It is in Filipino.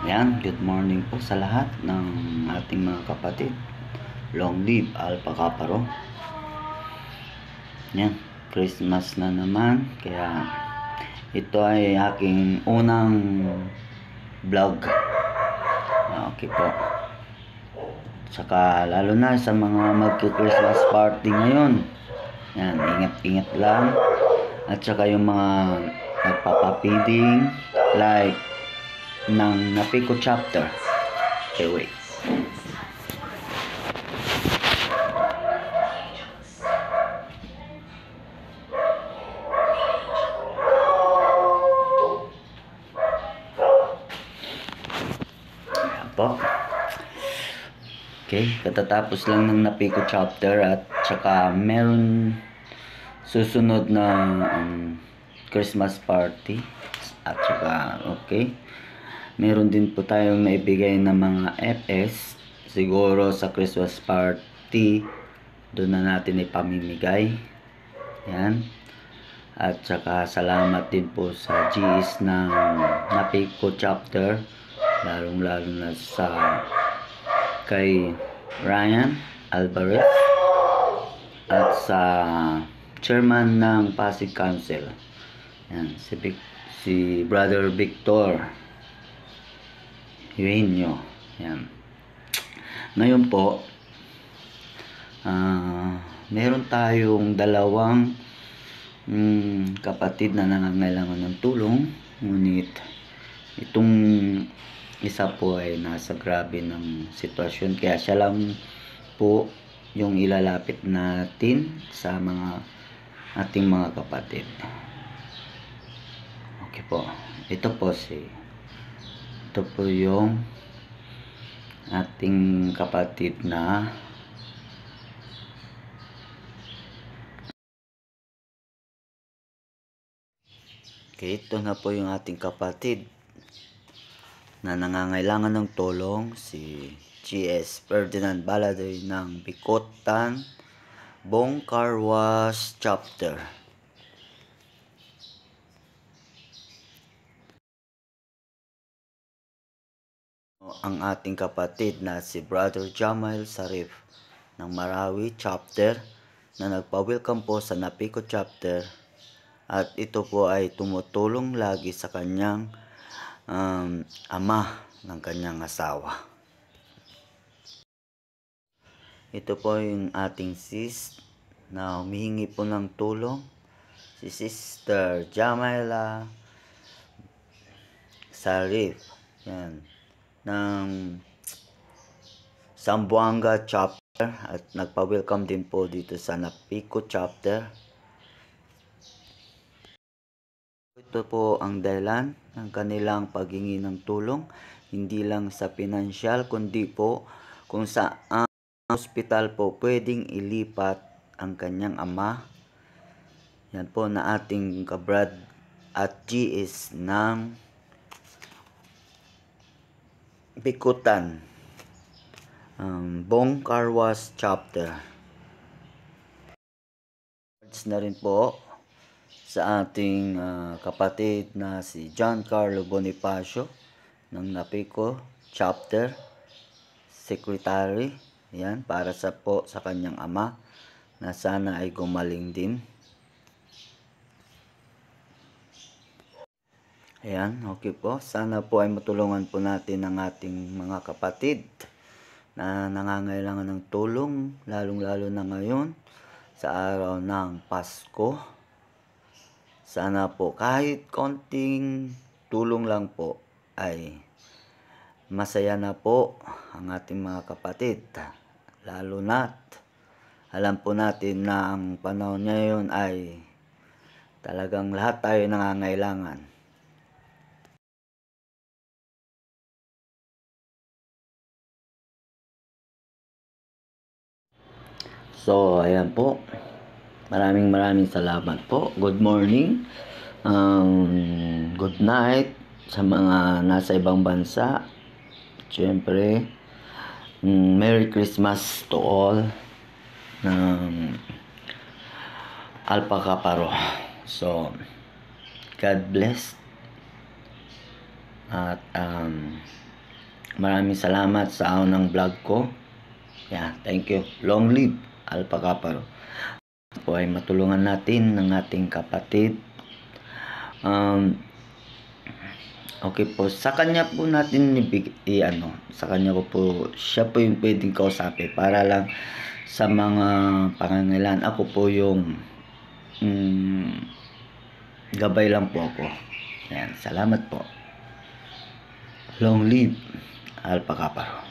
Ayan, good morning po sa lahat ng ating mga kapatid. Long live Alpha Kaparo. Ayan, Christmas na naman. Kaya ito ay aking unang vlog. Ah, okay po. Tsaka lalo na sa mga magki-Christmas party ngayon. Ayan, ingat-ingat lang. At saka yung mga nagpapapiding like ng Napiko chapter. Okay, wait. po. Okay, katatapos lang ng Napiko chapter at saka meron susunod na um, Christmas party at saka okay meron din po tayong naibigay na mga FS siguro sa Christmas party doon na natin ipamimigay yan at saka salamat din po sa GS ng Napico chapter lalong lalo na sa kay Ryan Alvarez at sa chairman ng Pasig Council yan, si, Vic, si Brother Victor Iwihin nyo. Yan. Ngayon po, uh, meron tayong dalawang um, kapatid na nangangailangan ng tulong. Ngunit, itong isa po ay nasa grabe ng sitwasyon. Kaya siya lang po yung ilalapit natin sa mga ating mga kapatid. Okay po. Ito po si ito po yung ating kapatid na okay, ito na po yung ating kapatid na nangangailangan ng tulong si GS Ferdinand Baladoy ng Bikotan Bong Car Wash Chapter ang ating kapatid na si Brother Jamal Sarif ng Marawi Chapter na nagpa-welcome po sa Napiko Chapter at ito po ay tumutulong lagi sa kanyang um, ama ng kanyang asawa. Ito po yung ating sis na humihingi po ng tulong. Si Sister Jamila Sarif. Yan ng Sambuanga chapter at nagpa-welcome din po dito sa Napico chapter. Ito po ang dahilan ng kanilang paghingi ng tulong, hindi lang sa financial kundi po kung sa hospital po pwedeng ilipat ang kanyang ama. Yan po na ating kabrad at GS ng Bikutan um, Bong Carwas chapter Words na rin po sa ating uh, kapatid na si John Carlo Bonifacio ng Napiko chapter secretary yan para sa po sa kanyang ama na sana ay gumaling din Ayan, okay po. Sana po ay matulungan po natin ang ating mga kapatid na nangangailangan ng tulong, lalong-lalo na ngayon sa araw ng Pasko. Sana po kahit konting tulong lang po ay masaya na po ang ating mga kapatid. Lalo na alam po natin na ang panahon ngayon ay talagang lahat tayo nangangailangan So, ayan po. Maraming maraming salamat po. Good morning. Um, good night sa mga nasa ibang bansa. Siyempre, um, Merry Christmas to all ng um, Alpaca Paro. So, God bless. At um, maraming salamat sa unang vlog ko. Yeah, thank you. Long live. Alpha Kappa o ay matulungan natin ng ating kapatid um, okay po sa kanya po natin ibig, i, ano, sa kanya ko po siya po yung pwedeng kausapin para lang sa mga pangangailan ako po yung mm, gabay lang po ako yan, salamat po long live Alpha Kappa